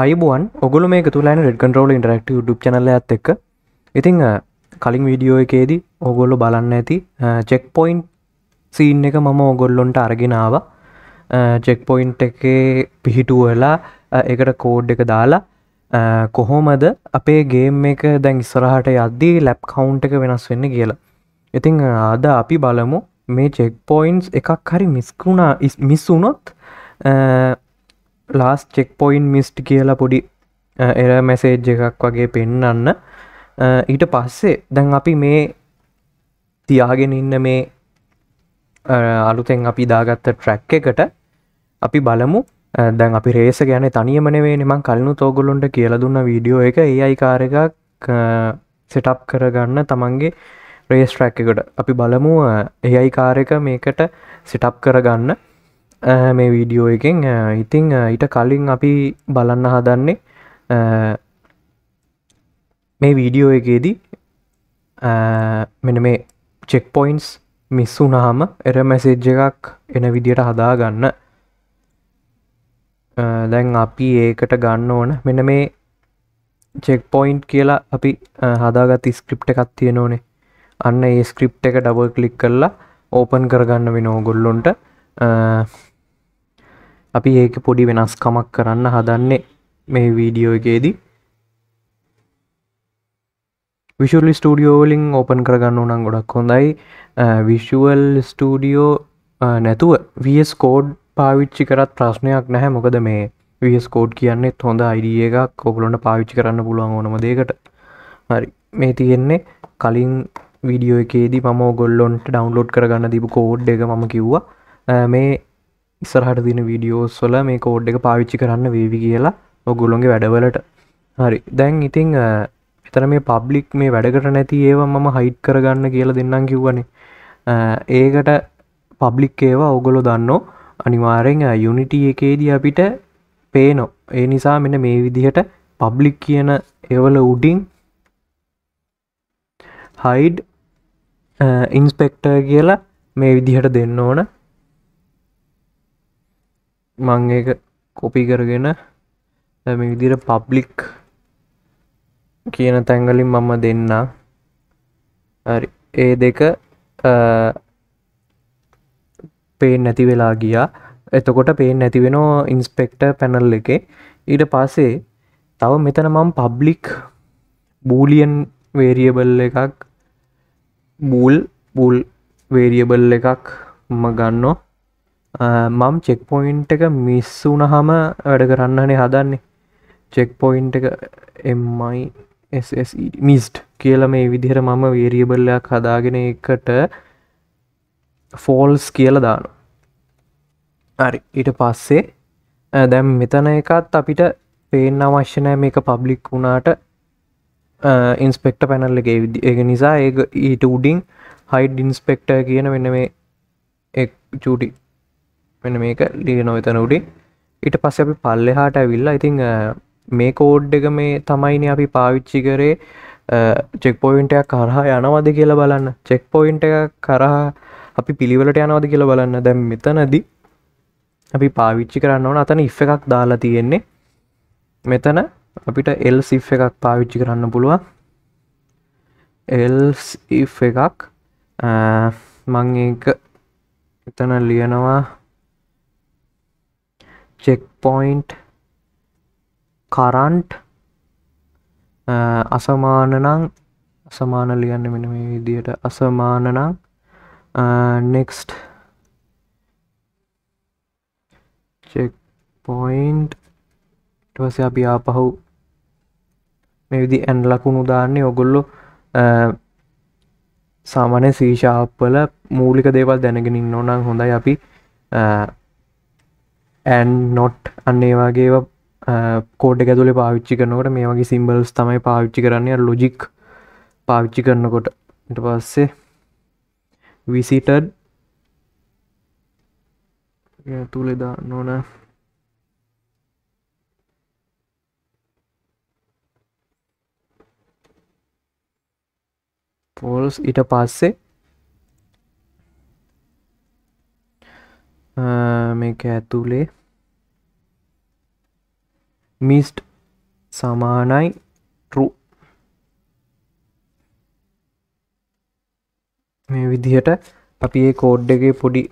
අයිබුවන් ඔගුල මේ තුලන රෙඩ් කන්ටරෝල ඉන්ටරක්ටව ඩුප් චනල ඇත් එක්ක ඉතිං කලින් වීඩියෝ එකේදී ඕගොල්ලො බලන්න ඇති චෙක් පොයින්් සීන් එක මම ඔගොල්ලොන්ට අරගෙනාව චෙක් පොයින්් එකේ පිහිටුව වෙලා එකට කෝඩ් එක දාලා කොහොමද අපේ ගේම් එක දැන් ඉස්සරහට යද්දී ලැප් කවුන්් එක වෙනස් වෙන්න කියලා ඉතිං අද අපි බලමු මේ චෙක් පොයින්ස් එකක් හරි මිස්කුණා මිස්සුනොත් ලාස් චෙක් පොයින් මිස්ට් කියලා පොඩි එර මැසේජ් එකක් වගේ පෙන්නන්න ඊට පස්සේ දැන් අපි මේ තියාගෙන ඉන්න මේ අලුතෙන් අපි දාගත්ත ට්‍රැක් එකට අපි බලමු දැන් අපි රේස ගැන තනියමනවේ නිමං කලනු තෝගොලොන්ට කියල දුන්න වීඩියෝ එක ඒ අයිකාරකක් සෙටප් කරගන්න තමන්ගේ රේස් ට්‍රැක් එකට අපි බලමු ඒ අයිකාරක මේකට සිටප් කරගන්න මේ වීඩියෝ එකෙන් ඉතිං ඊට කලින් අපි බලන්න හදන්නේ මේ වීඩියෝ එකේදී මෙන මේ චෙක් පොයින්ස් මිස්සුනාම එර මැසේජ් එකක් එන විදියට හදා ගන්න දැන් අපි ඒකට ගන්න ඕන මෙන මේ චෙක් පොයින්් කියලා අපි හදාගත් ස්ක්‍රිප් එකක් තියෙන ඕනේ අන්න ඒ ස්ක්‍රිප් එක ඩබල් කලික් කරලා ඕපන් කරගන්න වෙන ඕගොල්ලොන්ට අපි ඒක පොඩි වෙනස්කමක් කරන්න හදන්නේ මේ වීඩියෝ එකේදී විශුවල් ස්ටඩියෝලින් ඕපන් කරගන්න නම් ගොඩක් හොඳයි විශුවල් ස්ටඩියෝ නැතුව වස් කෝඩ් පාවිච්චි කරත් ප්‍රශ්නයක් නැහැ මොකද මේ වස් කෝඩ් කියන්නෙත් හොඳ අයිඩිය එකක් කොපලොන්ට පාවිච්චි කරන්න පුළුවන් ඕනම දෙකට හරි මේ තියෙන්නේ කලින් වීඩියෝ එකේදී මම ගොල්ලොන්ට ඩවන්ලෝඩ් කරගන්න තිබු කෝඩ් එක මම කිව්වා මේ ඉස්සරහට දින වීඩියෝස් සොල මේ කෝඩ් එක පාවිච්චි කරන්න වේවි කියලා ඔගුලොන්ගේ වැඩවලට හරි දැන් ඉතිං එතන මේ පබ්ලික් මේ වැඩකට නැති ඒව මම හයිට් කරගන්න කියලා දෙන්නම් කිව්වනේ ඒකට පබ්ලික් ඒවා ඔගොලො දන්නෝ අනිවාරෙන් යුනිටිය එකේදී අපිට පේනෝ ඒ නිසා මෙන මේ විදිහට පබ්ලික් කියන එවල උඩින් හයිඩ් ඉන්ස්පෙක්ටර් කියලා මේ විදිහට දෙන්න ඕන මං ඒක කොපි කරගෙන මේ විදිර පබ්ලික් කියන තැන්ගලින් මම දෙන්න හරි ඒ දෙක පේ නැති වෙලා ගියා එතකොට පේ නැතිවෙනෝ ඉන්ස්පෙක්ට පැනල් එකේ ඊට පස්සේ තව මෙතන මම පබ්ලික් බූලියන් වේරියබල් එකක් බූල් බූල් වේරියබල් එකක් ම ගන්නෝ E මම චෙක් පොයින්ට් එක මිස් වුණහම වැඩ කරන්නනේ හදන්නේ චෙක් පොයින්ට් එක එම්මයි මිස්ට් කියල මේ විදිහර මම වේරියබල්ලයක් හදාගෙන එකට ෆෝල්ස් කියල දාන හරි ඊට පස්සේ දැම් මෙතන එකත් අපිට පේෙන් අවශ්‍යනෑ මේක පබ්ලික් වුණාට ඉන්ස්පෙක්ට පැනල්ල එක විදි එක නිසා ඒ ඊට උඩින් හයිඩ් ඉන්ස්පෙක්ටර් කියන වෙන මේ චටි මෙන මේක ලියනො එතන උඩින් ඊට පස්ස අපි පල්ලෙහාට ඇවිල්ලා ඉතිං මේ කෝඩ් එක මේ තමයින අපි පාවිච්චි කරේ චෙක් පොයින්ටයක් කරහා යනවද කියලා බලන්න චෙක් පොයින්ට එක කරහා අපි පිළිවලට යනවද කියලා බලන්න දැම් මෙතනදි අපි පාවිච්චි කරන්න ඕන අතන ඉෆ් එකක් දාලා තියෙන්නේ මෙතන අපිට එල් සිෆ් එකක් පාවිච්චි කරන්න පුළුවන් එල් ඉෆ් එකක් මං එක එතන ලියනවා චෙක්පොයින්ට් කරන්ට් uh, අසමානනං අසමාන ලියන්න මෙන මේ විදියට අසමානනං නෙක්ස්ට uh, චෙක්පොයින්ට්ටවස අපි ආපහු මේ විදි ඇන් ලකුණු දාන්නේ ඔගොල්ලු uh, සාමානය සීශාප්පල මූලික දේවල් දැනගෙනින් නොනම් හොඳයි අපි ඇන් නොට් අන්නේ වගේ කෝඩ ගැතුලේ පාවිච්චි කරනකට මේ වගේ සිම්බල්ස් තමයි පාවිච්චි කරන්නේ ලොජික් පාවිච්චි කරනකොට ට පස්සේ විසිටඩ් තුළෙදා නොන පෝල්ස් ඉට පස්සේ මේක ඇතුලේ මිස්ට් සමානයි ටරු මේ විදිහට අපි ඒ කෝඩ් එක පොඩි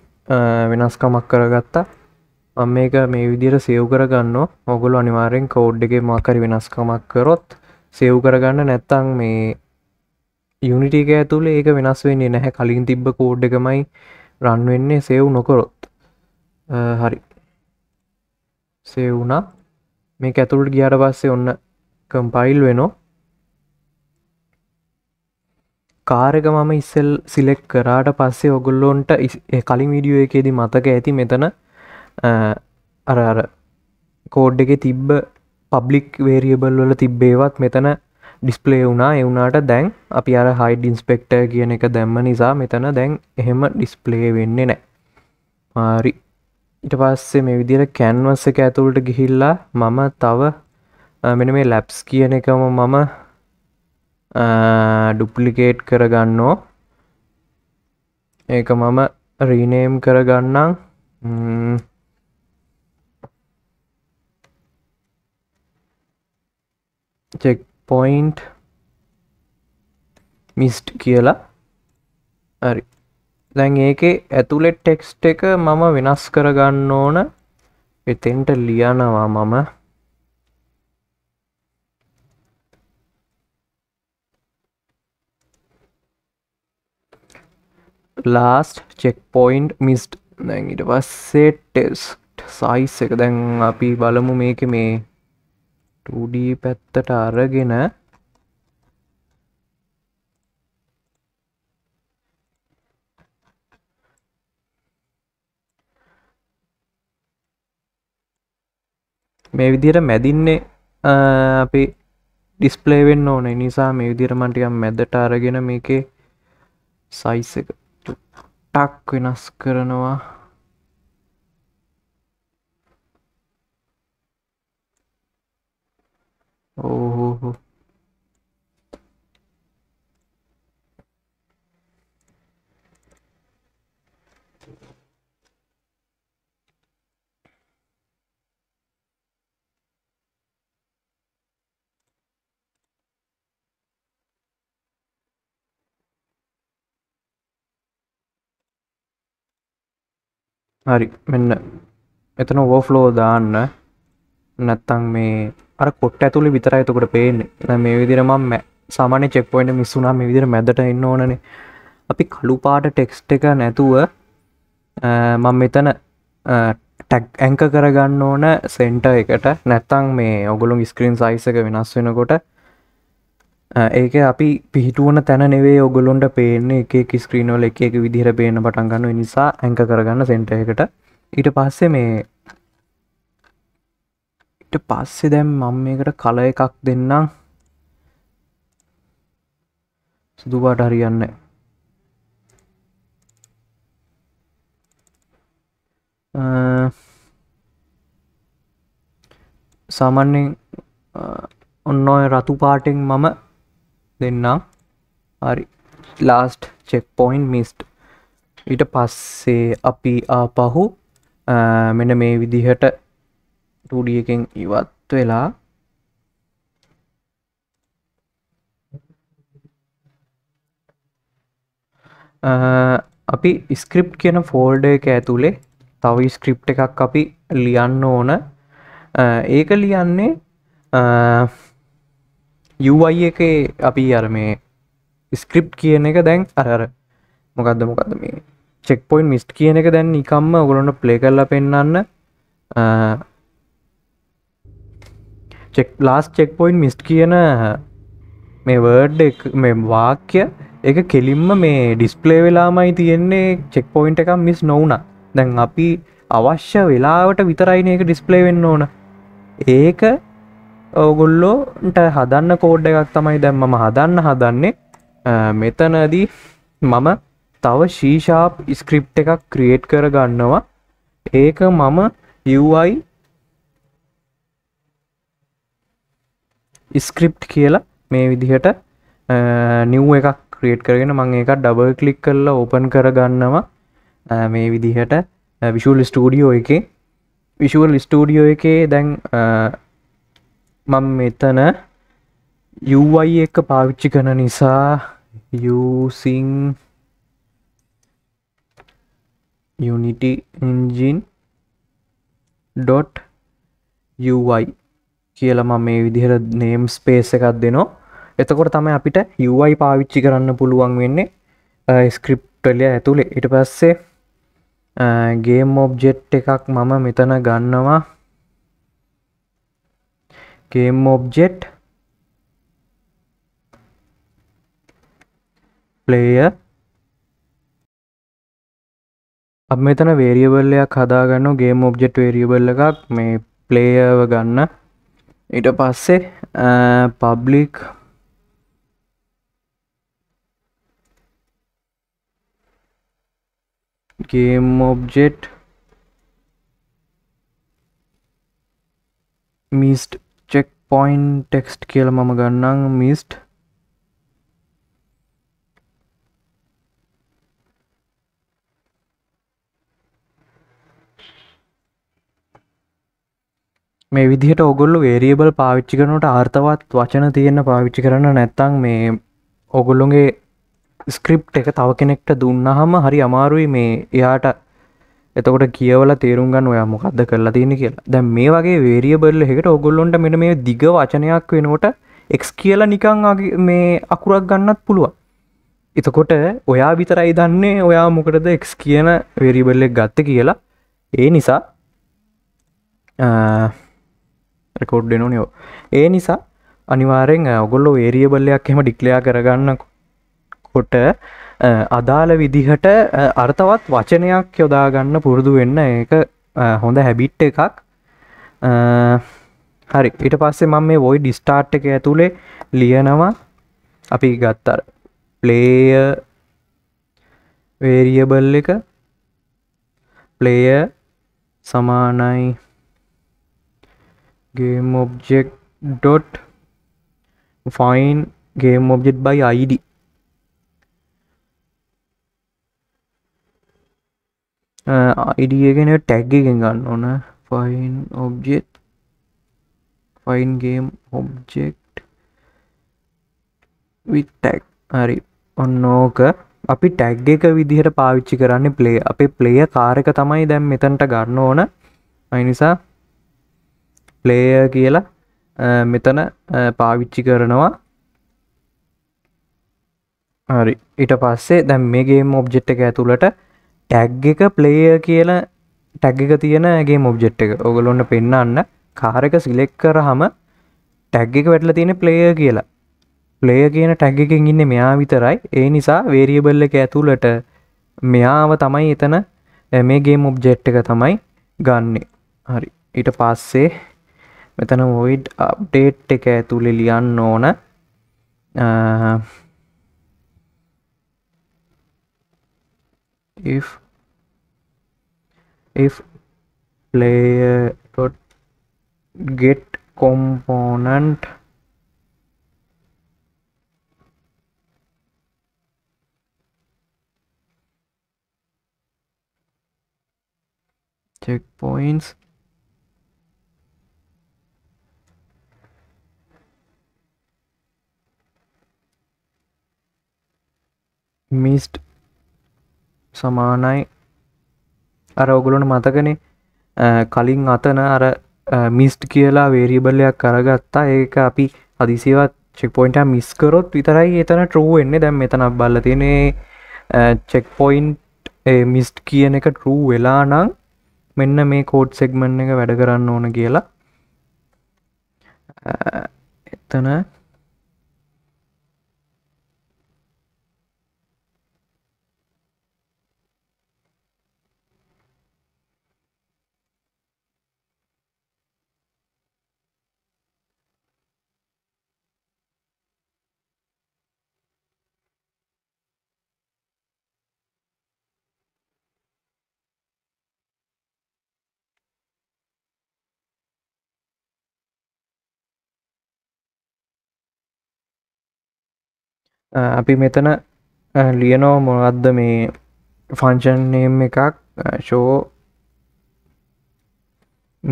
වෙනස්කමක් කරගත්තා මම මේක මේ විදිහට සේව් කරගන්න ඔගොල්ලෝ අනිවාර්යෙන් කෝඩ් එකේ මොකරි වෙනස්කමක් කරොත් සේව් කරගන්න නැත්තම් මේ යුනිටි එක ඇතුලේ ඒක වෙනස් වෙන්නේ නැහැ කලින් තිබ්බ කෝඩ් එකමයි රන් වෙන්නේ සේව් නොකරොත් හරි සෙවුනා මේ ඇතුළට ගියාට පස්සේ ඔන්න කම්පයිල් වෙනෝ කාරක මම ඉස්සෙල් සිලෙක් කරාට පස්සේ ඔගොල්ලොන්ට කලින් විඩියෝ එකේදී මතක ඇති මෙතන අර අර කෝඩ් එක තිබ්බ පබ්ලික් වේරියබල් වල තිබ්බේවත් මෙතන ඩිස්පලේ වුණා එවුනාට දැන් අපි අර හයිඩ් ඉන්ස්පෙක්ටර් කියන එක දැම්ම නිසා මෙතන දැන් එහෙම ඩිස්පලේ වෙන්නේ නෑ මාරි ඉට පස්සේ මේ විදිර කැන්වස එක ඇතුළට ගිහිල්ලා මම තව මෙන මේ ලැප්ස් කියන එකම මම ඩුප්ලිකේට් කරගන්නෝ ඒක මම රීනේම් කරගන්නම් චෙක් පොයින්ට් මිස්ට් කියලා හරි දැන් ඒක ඇතුළෙ ටෙක්ස්ට එක මම වෙනස් කරගන්න ඕන එතෙන්ට ලියනවා මම ලාස්ට චෙක් පොයින්් මිස්ට් දැන් ඉට පස්සේ ටෙස්ට් සයිස් එක දැන් අපි බලමු මේක මේ 2D පැත්තට අරගෙන මේ විදියට මැදින්නේ අපි ඩිස්පලේවෙන්න ඕන නිසා මේ විදිරමටියම් මැදට අරගෙන මේකේ සයිස් එක ටක් වෙනස් කරනවා ඕහෝහෝ හරි මෙන්න එතන ඕෝෆ්ලෝ දාන්න නැත්තං මේ අර කොට ඇතුළි විතර එතකොට පේන්න මේ විදිරම සාමාන්‍ය චෙක්පොයින්න මිස්සුනා මේ විදිර මැදට ඉන්න ඕනන අපි කළුපාට ටෙක්ස්ට එක නැතුව මං මෙතන ටැක් ඇංක කරගන්න ඕන සෙන්ට එකට නැත්තං මේ ඔගුලුම් ස්ක්‍රීන් සයිසක වෙනස් වෙනකොට ඒක අපි පිහිටුවන තැනවේ ඔගොලොන්ට පේන එක ස්ක්‍රීනෝල එක එක විදිහර පේන පටන් ගන්න නිසා ඇංක කරගන්න සෙන්ටයකට ඊට පස්සේ මේ ඊට පස්සේ දැම් මම මේකට කල එකක් දෙන්නම් සුදුවාට හරියන්න සාමන්‍යෙන් ඔන්න ඔය රතු පාටෙන් මම දෙන්නම් හරි ලාස්ට් චෙක් පොයින්් මිස්ට් ඊට පස්සේ අපි ආපහු මෙන මේ විදිහට ටඩිය එකෙන් ඉවත් වෙලා අපි ස්ක්‍රිප් කියන ෆෝල්ඩ එක ඇතුළේ තව ස්ක්‍රිප් එකක් අපි ලියන්න ඕන ඒක ලියන්නේ යුවයි එක අපි අර මේ ස්ක්‍රිප් කියන එක දැන් අරර මොකක්ද මොකද මේ චෙක් පොයින් මිස්ට කියන එක දැන් නිකම්ම ඔගොලොන්ට ප්ලේ කරලා පෙන්න්න check last check point missed කියන මේ වර්ඩ් මේ වාක්‍ය එක කෙලින්ම මේ ඩිස්පලේ වෙලාමයි තියෙන්නේ චෙක් පොයින්ට එකම් මිස් නොවුන දැන් අපි අවශ්‍ය වෙලාවට විතරයින එක ඩිස්පලේ වෙන්න ඕන ඒක ඔවුගොල්ලෝට හදන්න කෝඩ් එකක් තමයි දැම්ම හදන්න හදන්නේ මෙතනදී මම තව ශීෂාප් ස්ක්‍රිප් එකක් ක්‍රියේට් කර ගන්නවා ඒක මම UI ස්ක්‍රිප් කියලා මේ විදිහට නිව් එකක් ක්‍රියේට් කරගෙන මං එකක් ඩබල් කලික් කරලා ඕපන් කර ගන්නවා මේ විදිහට විශුල් ස්ටූඩියෝ එකේ විශුවල් ස්ටූඩියෝ එකේ දැන් මං මෙතන යුවයි එක පාවිච්චි කන නිසා using unity engine dot UI කියලා මම මේ විදිහට නේම් ස්පේස එකක් දෙනවා එතකොට තමයි අපිට යුවයි පාවිච්චි කරන්න පුළුවන් වෙන්නේ ස්ක්‍රිප්ටලිය ඇතුළේ ඉට පස්සේ ගේම් ඔබ්ජෙට් එකක් මම මෙතන ගන්නවා game object player අප මෙතන වේරියබල්ලයක් හදාගන්න ගේම ඔබ්ජෙට් වේරියබල්ල එකක් මේ ප්ලේව ගන්න ඊට පස්සේ public game object missed point text කියල මම ගන්නම් මිස්ට් මේ විදිහට ඔගොල්ලු වේරියබල් පාවිච්චි කරනට ආර්ථවත් වචන තියෙන පාවිච්චි කරන්න නැත්තං මේ ඔගොල්ලුන්ගේ ස්ක්‍රිප් එක තව කෙනෙක්ට දුන්නහම හරි අමාරුයි මේ එයාට එතකොට කියවල තේරුම් ගන්න ඔයා මොකක්ද කරලා තියෙන කියලා දැන් මේ වගේ වේරියබල් එකට ඔගොල්ලොන්ට මෙන්න මේ දිග වචනයක් වෙනකොට එක්ස් කියලා නිකං මේ අකුරක් ගන්නත් පුළුවන් එතකොට ඔයා විතරයි දන්නේ ඔයා මොකටද එක්ස් කියන වේරිබල්ලෙක් ගත්ත කියලා ඒ නිසා රෙකෝඩ් දෙනුනයෝ ඒ නිසා අනිවාරෙන් ඔගොල්ලො වේරියබල්ලයක් එහෙම ඩික්ලයා කරගන්න කොට අදාළ විදිහට අර්ථවත් වචනයක් යොදාගන්න පුරුදු වෙන්න ඒක හොඳ හැබිට් එකක් හරි ඉට පස්සේ මම මේ වොයි ඩිස්ටාර්ට් එක ඇතුළේ ලියනවා අපි ගත්තර ප්ලේය වේරියබල් එක ප්ලේය සමානයි game object find game object by ID ඉඩියගෙන uh, ටැක්්ගෙන් ගන්න ඕන ෆයින් ඔබ්ජෙත් ෆයින්ගේම් ඔබ්ජෙක්් විටැක් හරි ඔන්නෝක අපි ටැග් එක විදිහට පාවිච්චි කරන්න ප්ලේ අපේ ප්ලේය කාරක තමයි දැම් මෙතන්ට ගන්න ඕන අනිසා ප්ලේය කියලා uh, මෙතන uh, පාවිච්චි කරනවා හරි ඉට පස්සේ දැම් මේගේ ඔබ්ජෙට් එක ඇතුළට ටැග් එක ප්ලේය කියලා ටැග් එක තියෙනගේ මොබ්ජෙට් එක ඔගලොන්න පෙන්න්නන්න කාර එක සිලෙක් කරහම ටැග් එක වැටල තියෙන ප්ලේය කියලා ප්ලේය කියන ටැග් එකෙන් ඉන්න මෙයා විතරයි ඒ නිසා වේරියබල්ල එක ඇතුළට මෙයාව තමයි එතන මේගේ මොබ්ජෙට් එක තමයි ගන්නේ හරි ඊට පස්සේ මෙතන වොයිඩ් අප්ඩේට් එක ඇතුළෙ ලියන්න ඕන if if player dot get component checkpoints missed samanai අර ඔගුලොන මතකනේ කලින් අතන අර මිස්ට් කියලා වේරිබල්ලයක් කරගත්තා ඒක අපි හදිසිවත් චෙක්පොයින්ට මිස්කරොත් විතරයි එතන ටරුවෙන්න දැම් මෙතන බල්ල තියනේ චෙක්පොයින්් මිස්ට් කියන එක ටරූ වෙලා නං මෙන්න මේ කෝඩ් සෙක්මන් එක වැඩ කරන්න ඕන කියලා එතන අපි මෙතන ලියනෝ මොනවද්ද මේ ෆංචන් නේම් එකක් show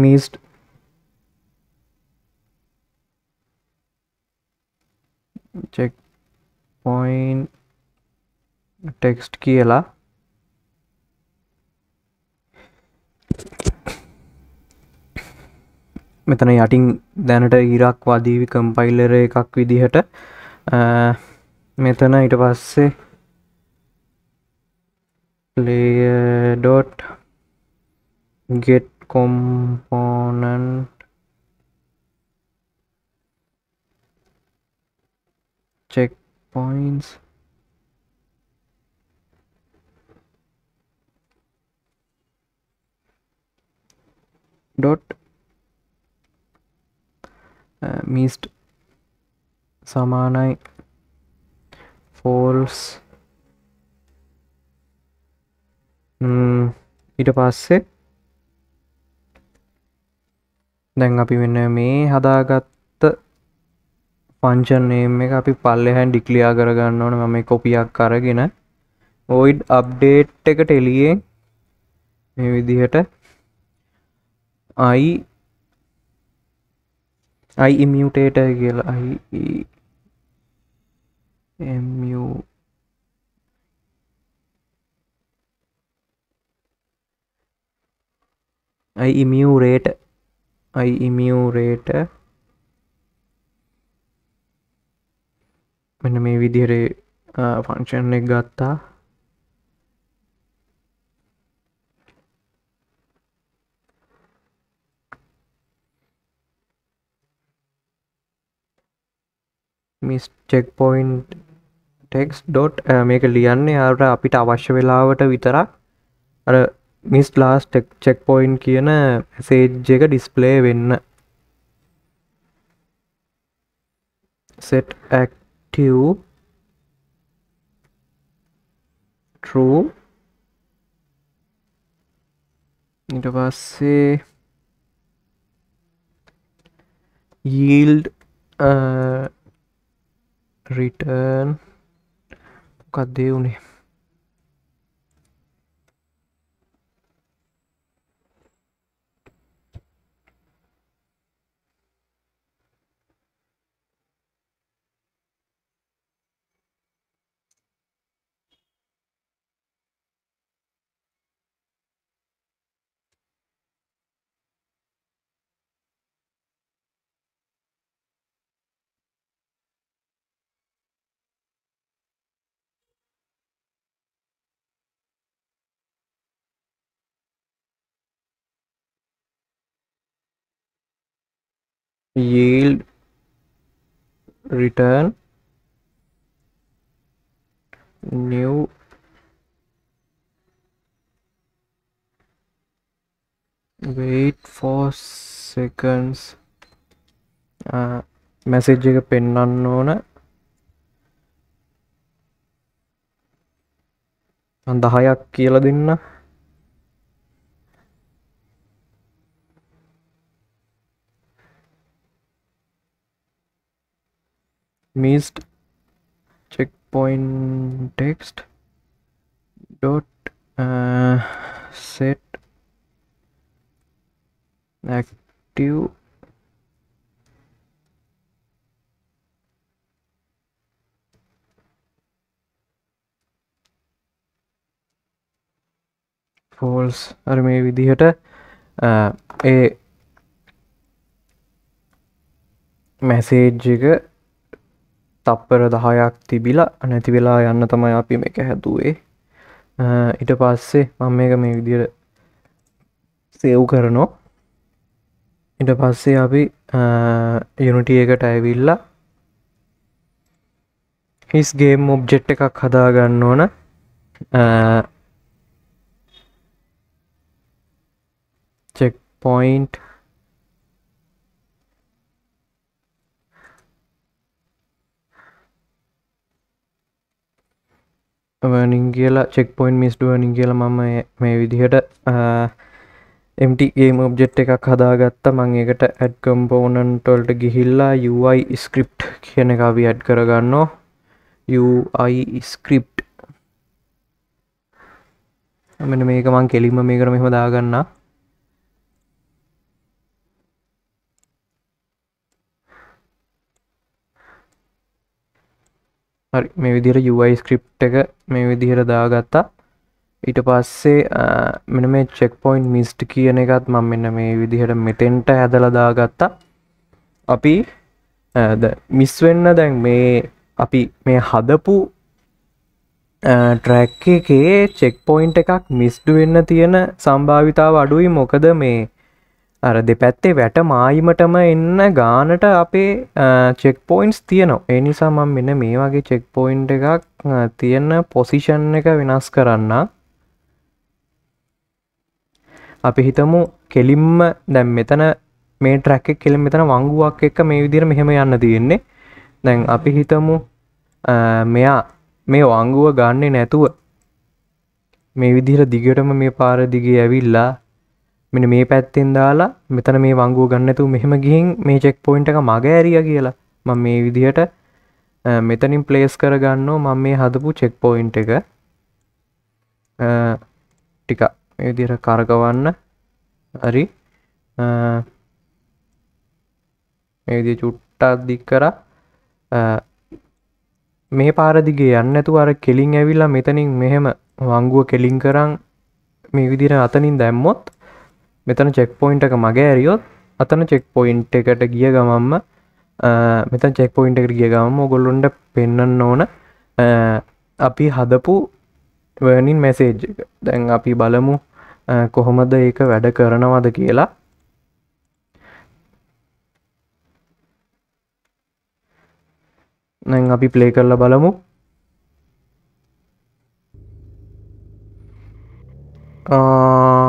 missed check point text කියලා මෙතන යටින් දැනට ඉරක් වදීවි කම්පයිලර එකක් විදිහට मेथन तो इट से dot get component check points dot missed missed false ඊට පස්සේ දැන් අපි වෙන්න මේ හදාගත්ත පංචනේම් එක අපි පල්ලෙහැන් ඩික්ලියා කරගන්න ඕන මම කොපියක් අරගෙන ඔයිඩ් අප්ඩේට් එකට එළියේ මේ විදිහට අයි අයි ඉමියුටේටර් කියලා අයි एम यू आई इम्यू रेट आई इम्यू रेट मैंने मे विधि फंक्षन गाता miss check point text dot eh, මේක ලියන්නේ අට අපිට අවශ්‍ය වෙලාවට විතරක් අර miss last text check point කියන සේජ් එක ඩිස්පලේ වෙන්න සෙට් ඇක්ටව ටරූ ඉට පස්සේ yield uh, return Cadê o. Né? yield return new wait for seconds message එක පෙන්න්න ඕන දහයක් කියල දෙන්න missed checkpoint text dot uh, set active false අර මේ විදිහට ඒ මැසේජ් එක තප්පර දහයක් තිබිලා නැති වෙලා යන්න තමයි අපි මේක හැදුවේ ඉට පස්සේ මං මේක මේ විදිර සෙව් කරනෝ ඉට පස්සේ අපි යුනිටිය එකට ඇවිල්ලා හිස් ගේම් ඔබ්ජෙට් එකක් හදා ගන්න ඕන චෙක් පොයින්ට් වනින් කියලා චෙක් පොයින් මිස්ඩුවනින් කියල මම මේ විදිහට එමටගේ ඔබ්ජෙට් එකක් හදාගත්ත මං එකට ඇඩ් කම්පෝනන්ටොල්ට ගිහිල්ලා UI ස්ක්‍රිප් කියන එකවි ඇඩ් කරගන්න UI ස්ක්‍රිප් මෙන මේක මං කෙලිම මේකර මෙහම දාගන්නා හරි මේ විදිර UI ස්ක්‍රිප් එක මේ විදිහර දාගත්තා ඊට පස්සේ මෙන මේ චෙක් පොයින්් මිස්ට් කියන එකත් මම මෙන්න මේ විදිහට මෙතෙන්ට හැදල දාගත්තා අපි මිස්වෙන්න දැන් මේ අපි මේ හදපු ට්‍රැක්කේ චෙක් පොයින්් එකක් මිස්ඩුවෙන්න තියෙන සම්භාවිතාව අඩුයි මොකද මේ අර දෙපැත්තේ වැට මායිමටම එන්න ගානට අපේ චෙක් පොයින්ස් තියනවා ඒ නිසා මම මෙන්න මේ වගේ චෙක් පොයින්් එකක් තියන්න පොසිෂන් එක වෙනස් කරන්න අපි හිතමු කෙලින්ම දැම් මෙතන මේ ට්‍රැක් කෙලින් මෙතන වංගුවක් එක්ක මේ විදිර මෙහෙම යන්න තියෙන්නේ දැන් අපි හිතමු මෙයා මේ වංගුව ගන්නේ නැතුව මේ විදිහට දිගටම මේ පාර දිගේ ඇවිල්ලා මෙන මේ පැත්තෙන් දාලා මෙතන මේ වංගුව ගන්නතු මෙහෙම ගිහින් මේ චෙක් පොයින්ට එක මග ඇරිය කියලා ම මේ විදිහට මෙතනින් ප්ලේස් කරගන්න මං මේ හදපු චෙක් පොයින්් එක ටික විදිර කරගවන්න හරි ඒදි චුට්ටත් දික් කර මේ පාරදිගේ යන්නතු අර කෙලින් ඇවිල්ලා මෙතනින් මෙහෙම වංගුව කෙලින් කරං මේ විදිර අතනින් දැම්මොත් මෙතන චෙක් පොයින්ට එක මගේ ඇරියොත් අතන චෙක් පොයින්ට් එකට ගිය ගමම්ම මෙත චෙක් පොයින්ට එකට ගිය ගම ගොල්ලොන්ට පෙන්න්න ඕන අපි හදපු වනින් මැසේජ් දැන් අපි බලමු කොහොමද ඒක වැඩ කරනවද කියලා නැන් අපි ප්ලේ කරල බලමු ආ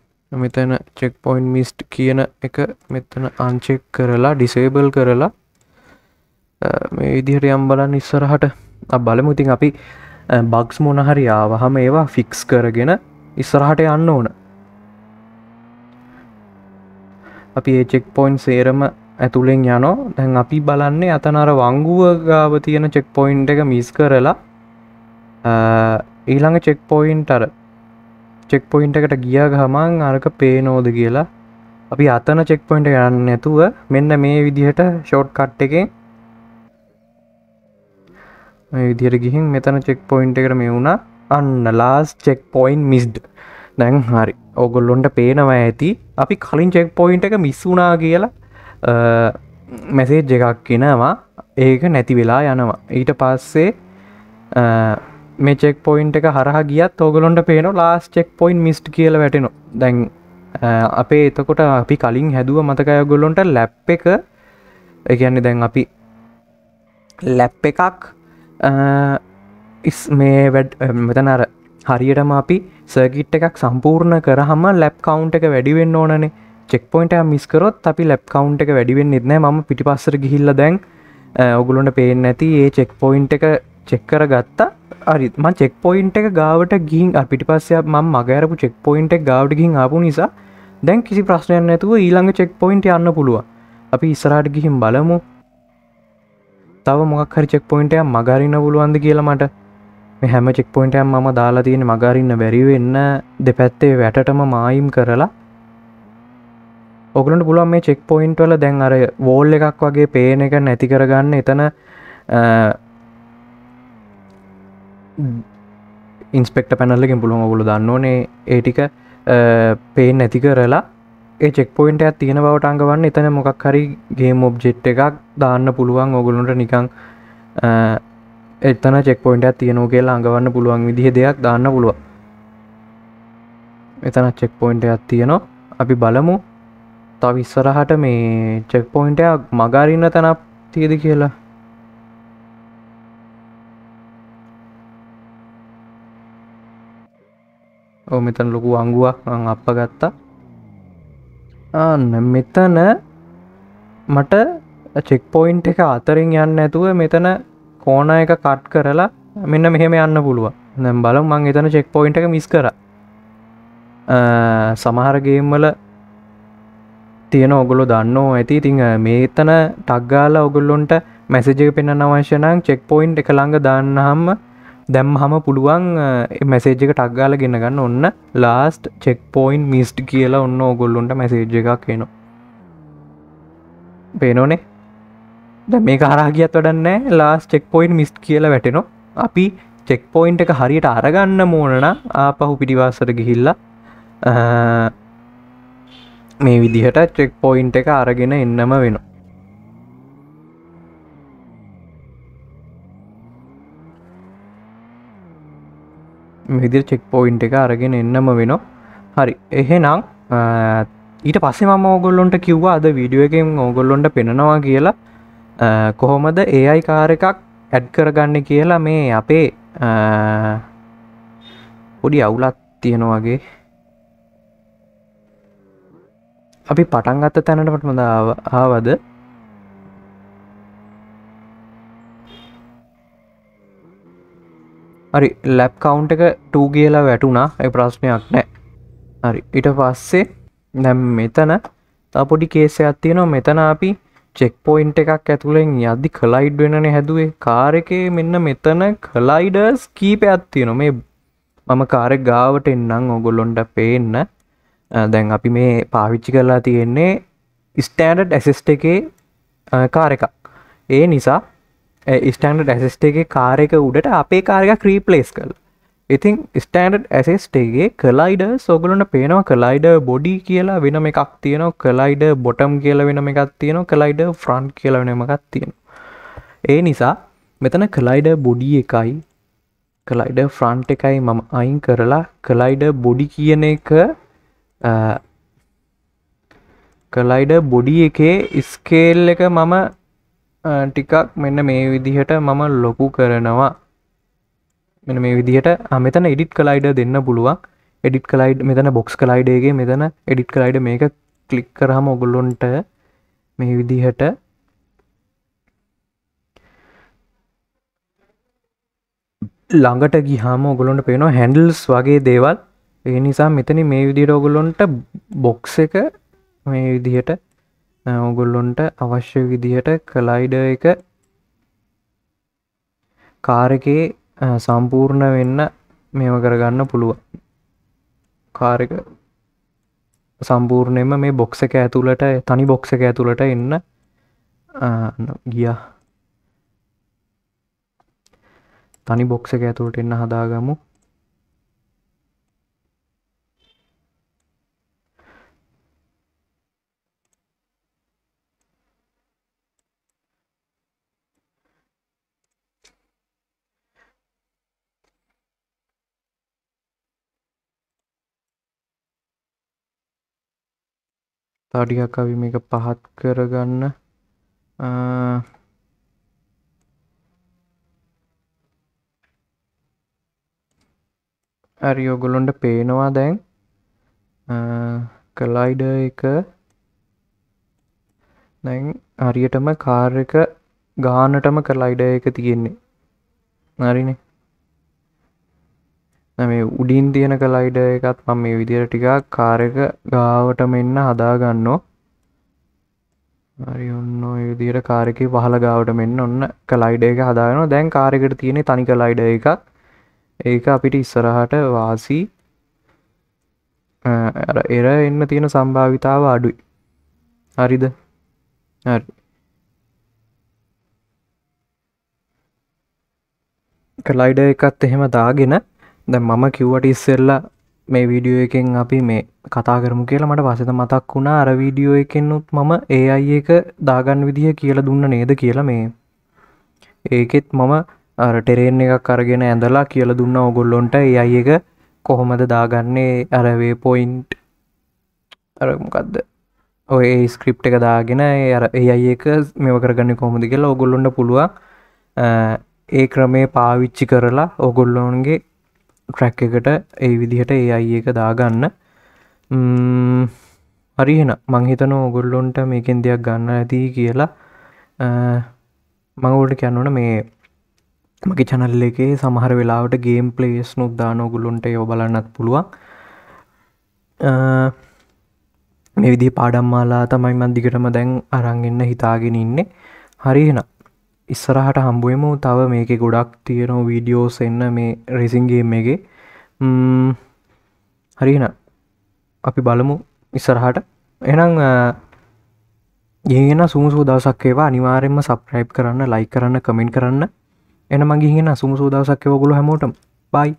මෙතන චෙක් පොයින් මිස්ට් කියන එක මෙතන අංචෙක් කරලා ඩිසේබල් කරලා මේ විදිහට යම් බලන්න ඉස්සරහට බලමුතින් අපි බක්ස් මොනහරි ආවහම ඒවා ෆික්ස් කරගෙන ඉස්සරහට යන්න ඕන අපි ඒ චෙක් පොයින් සේරම ඇතුළෙන් යනෝ දැන් අපි බලන්නේ අතනර වංගුව ගාව තියෙන චෙක් පොයින්් එක මිස් කරලා ඊළඟ චෙක් පොයින්ටර චෙක් පොයින්ටකට ගිය ගමන් අරක පේනෝද කියලා අපි අතන චෙක් පොයින්ට යන්න නැතුව මෙන්න මේ විදිහට ෂෝට් කට් එකෙන් මේ විදිහට ගිහින් මෙතන චෙක් පොයින්ට එකට මේ වුණා අන්න ලාස් චෙක් පොයින් මිස්ඩ් දැන් හරි ඔගොල්ලොන්ට පේනවා ඇති අපි කලින් චෙක් පොයින්ට එක මිස් වුනා කියලා මැසේජ් එකක් කෙනවා ඒක නැති වෙලා යනවා ඊට පස්සේ මේ චෙක් පොයින්් එක හරහ ගියත් ඕගලොන්ට පේන ලාස් චෙක් පොයින් මිස්ට් කියල වැටෙන දැන් අපේ එතකොට අපි කලින් හැදුව මතකයගොල්ලොන්ට ලැප් එක එකන්නේ දැන් අපි ලැප් එකක් ඉස් මේ වැඩ් මෙතන අර හරියටම අපි සර්ගිට් එකක් සම්පූර්ණ කරහම ලැප් කවුන්් එක වැඩිවෙන්න ඕනේ චෙක් පොයින්ට මිස්කරොත් අපි ලැප් කවුන්් එක වැඩිවෙන්න ඉත්නෑ ම පිටිපස්සර ගිහිල්ල දැන් ඔගුලොන්ට පේෙන් නැති ඒ චෙක් පොයින්් එක චෙක්කර ගත්තා අරිත්ම චෙක් පොයින්ට එක ගාවට ගින් පිටි පස්සය ම මගරපු චෙක් පොයින්ට එක ගාවට ගින් ආපු නිසා දැන් කිසි ප්‍රශ්නයක් නැතුව ඊළඟ චෙක් පොයින්ට යන්න පුළුව අපි ඉස්සරාට ගිහිම් බලමු තව මොක්හරි චෙක් පොයින්ට මගරන්න පුළුවන්ද කියලා මට හැම චෙක් පොයින්ටම් ම දාලා තියෙන මගරන්න බැරිවෙන්න දෙපැත්තේ වැටටම මායිම් කරලා ඔගලට පුළුවන් මේ චෙක් පොයින්ට්වල දැන් අර වෝල් එකක් වගේ පේන එක නැති කරගන්න එතන ඉන්ස්පෙක්ට පැනල්ලකින් පුළුවන් ඔගුල දන්න ඕනේ ඒටික පේ නැති කරලා ඒ චෙක්පොයින්ට ඇත් තියෙන බවට අංගවන්න එතන මොකක් හරි ගේම ඔබ්ජෙට් එකක් දාන්න පුළුවන් ඔගුලුන්ට නිකං එතන චෙක්පොයින්ට ඇත් තියෙනෝගේ අඟවන්න පුළුවන් විදිහ දෙයක් දාන්න පුළුව එතන චෙක්පොයින්ට ඇත් තියෙනවා අපි බලමු තවිස්සරහට මේ චෙක්පොයින්ටයක් මගාරන්න තැනක් තියද කියලා ඕ මෙතන ලොකු අංගුවක් අප ගත්තා අන්න මෙතන මට චෙක් පොයින්් එක අතරින් යන්න ඇතුව මෙතන කෝන එක කට් කරලා මෙන්න මෙහෙම යන්න පුළුව නැම් බල මං එතන චෙක් පොයින්් එක මිස් කර සමහරගේම්වල තියෙන ඔගොලො දන්නෝ ඇති ඉතිං මේතන ටක්ගාල ඔගොල්ලොන්ට මැසජක පෙන්න්න අවශ්‍යනං චෙක් පොයින්් එක ළඟ දන්නහම්ම දැම් හම පුළුවන් මැසේජ් එක ටක්ගාල ගෙන ගන්න ඔන්න ලාස්ට චෙක් පොයින් මිස්ට් කියලා ඔන්න ඔගොල්ලොන්ට මැසේජ් එකක් එනවා පේනෝනේ ද මේ හරාගියත් වඩන්න ලාස් චෙක් පොයින් මිස්ට් කියලා වැටෙනවා අපි චෙක් පොයින්් එක හරියට අරගන්න මෝනන ආපහු පිටිවාසර ගිහිල්ලා මේ විදිහට චෙක් පොයින්් එක අරගෙන එන්නම වෙනවා විදිර චෙක් පොයින්් එක අරගෙන එන්නම වෙන හරි එහෙනම් ඊට පස්සේ මම ඕගොල්ලොන්ට කිව්වා අද වීඩියෝ එකෙන් ඕගොල්ලොන්ට පෙනවා කියලා කොහොමද ඒයි කාර එකක් ඇඩ් කරගන්න කියලා මේ අපේ පොඩි අවුලත් තියෙන වගේ අපි පටන්ගත්ත තැනට පටමදාව ආවද හරි ලැප් කවුන්් එක ටූ කියලා වැටුනා ඇ ප්‍රශ්නයක් නෑ හරි ඉට පස්සේ නැම් මෙතන තපොඩි කේසයක් තියෙනවා මෙතන අපි චෙක් පොයින්් එකක් ඇතුළෙන් යද්දි කලයිඩ් වෙනන හැදුවේ කාර එකේ මෙන්න මෙතන කලයිඩර්ස් කීපයක් තියෙන මේ මම කාරෙ ගාවට එන්නම් ඔගොල්ලොන්ට පේන්න දැන් අපි මේ පාවිච්චි කරලා තියෙන්නේ ස්ටෑඩඩ් ඇසෙස්ට එකේ කාර එකක් ඒ නිසා ස්ටන්ඩ ඇසිස්ටේගේ කාරක උඩට අපේ කාරක ක්‍රීප්ලේස් කල් ඉතින් ස්ටන්ඩ ඇසෙස්ටේගේ කලයිඩ සොගලුන්ට පේනවා කලයිඩ බොඩි කියලා වෙනම එකක් තියෙන කලයිඩ බොටම් කියල වෙනම එකක් තියෙන කලයිඩ ෆ්‍රන්් කියල වෙන එකක් තියෙන ඒ නිසා මෙතන කලයිඩ බොඩි එකයි කලයිඩ ෆ්‍රන්ට් එකයි මම අයින් කරලා කලයිඩ බොඩි කියන එක කලයිඩ බොඩි එකේ ස්කේල් එක මම ටිකක් මෙන්න මේ විදිහට මම ලොකු කරනවා මෙන මේ විදිහට මෙතන එඩිට් කලයිඩ දෙන්න පුළුවන් එඩිට් කලයිඩ් මෙතන බොක්ස් කලයිඩේගේ මෙතන එඩිට් කලයිඩ මේක කලික් කරහම ඔගොල්ලොන්ට මේ විදිහට ළඟට ගිහාම ඔගොලොන්ට පේනවා හැන්ඩල්ස් වගේ දේවල් ඒ නිසා මෙතන මේ විදිහට ඔගොලොන්ට බොක්ස එක මේ විදිහට ඔගොල්ලොන්ට අවශ්‍ය විදිහට කලයිඩ එක කාරකේ සම්පූර්ණ වෙන්න මෙම කරගන්න පුළුවන් කාරක සම්පූර්ණයම මේ බොක්ස එක ඇතුළට තනි බොක්ස එක ඇතුළට එන්න ගියා තනි බොක්ස එක ඇතුළට එන්න හදාගමු තඩියක් අවි මේක පහත් කරගන්න ඇරියෝගොලොන්ට පේනවා දැන් කලයිඩ එක දැන් හරියටම කාර් එක ගානටම කලයිඩ එක තියෙන්නේ නරිනේ මේ උඩින් තියෙන කලයිඩ එකත් මම මේ විදියට ටිකක් කාරක ගාවට මෙන්න හදාගන්නෝ හරි ඔන්න ඔය විදියට කාරකේ පහළ ගාවට මෙන්න ඔන්න කලයිඩ එක හදාගනවා දැන් කාරෙකට තියෙන තනි කලයිඩ එකක් ඒක අපිට ඉස්සරහට වාසි අර එර එන්න තියෙන සම්භාවිතාව අඩුයි හරිද හරි කලයිඩ එකත් එහෙම දාගෙන දැ මම කිව්වට ඉස්සෙල්ලා මේ වීඩියෝ එකෙන් අපි මේ කතා කරමු කියලා මට පසත මතක් වුණා අර වීඩියෝ එකෙන්නුත් මම ඒ අයි එක දාගන්න විදිහ කියලා දුන්න නේද කියලා මේ ඒකෙත් මම ටෙරෙන් එකක් අරගෙන ඇඳලා කියලා දුන්න ඔගොල්ලොන්ට ඒ අයි එක කොහොමද දාගන්නේ අරවේ පොයින්ට් අරමකක්ද ඔය ස්ක්‍රිප් එක දාගෙන අර ඒ අයි එක මෙව කරගන්න කොහොමද කියලා ඔගොල්ලොන්ට පුළුවන් ඒ ක්‍රමය පාවිච්චි කරලා ඔගොල්ලොන්ගේ ට්‍රැක් එකට ඒ විදිහට ඒ අයි එක දාගන්න හරිහෙන මංහිතන ඔගොල්ලොන්ට මේකෙන් දෙයක් ගන්න ඇති කියලා මඟවලට කියන්නන මේ මගේ චැනල්ල එකේ සමහර වෙලාවට ගේම් පලේස් නුද්දාන ඔගුලුන්ට යෝ බලන්නත් පුළුවන් මේ විදි පාඩම්මාලා තමයි මන්දිකටම දැන් අරන්ගන්න හිතාගෙන ඉන්නේ හරිහෙන ඉස්සරහට හම්බුවම තව මේක ගොඩක් තියෙනෝ වීඩියෝස් එන්න මේ රෙසින්ගේම් එක හරින අපි බලමු ඉස්සරහට එනම් ඒගෙන සුමුසූ දවසක්කේවා අනිවාරෙන්ම සප්‍රයිප් කරන්න ලයි කරන්න කමෙන්ට කරන්න එන මගේහිෙන සුමුසූ දවසක්කව ගොලු හැමෝටම් බයි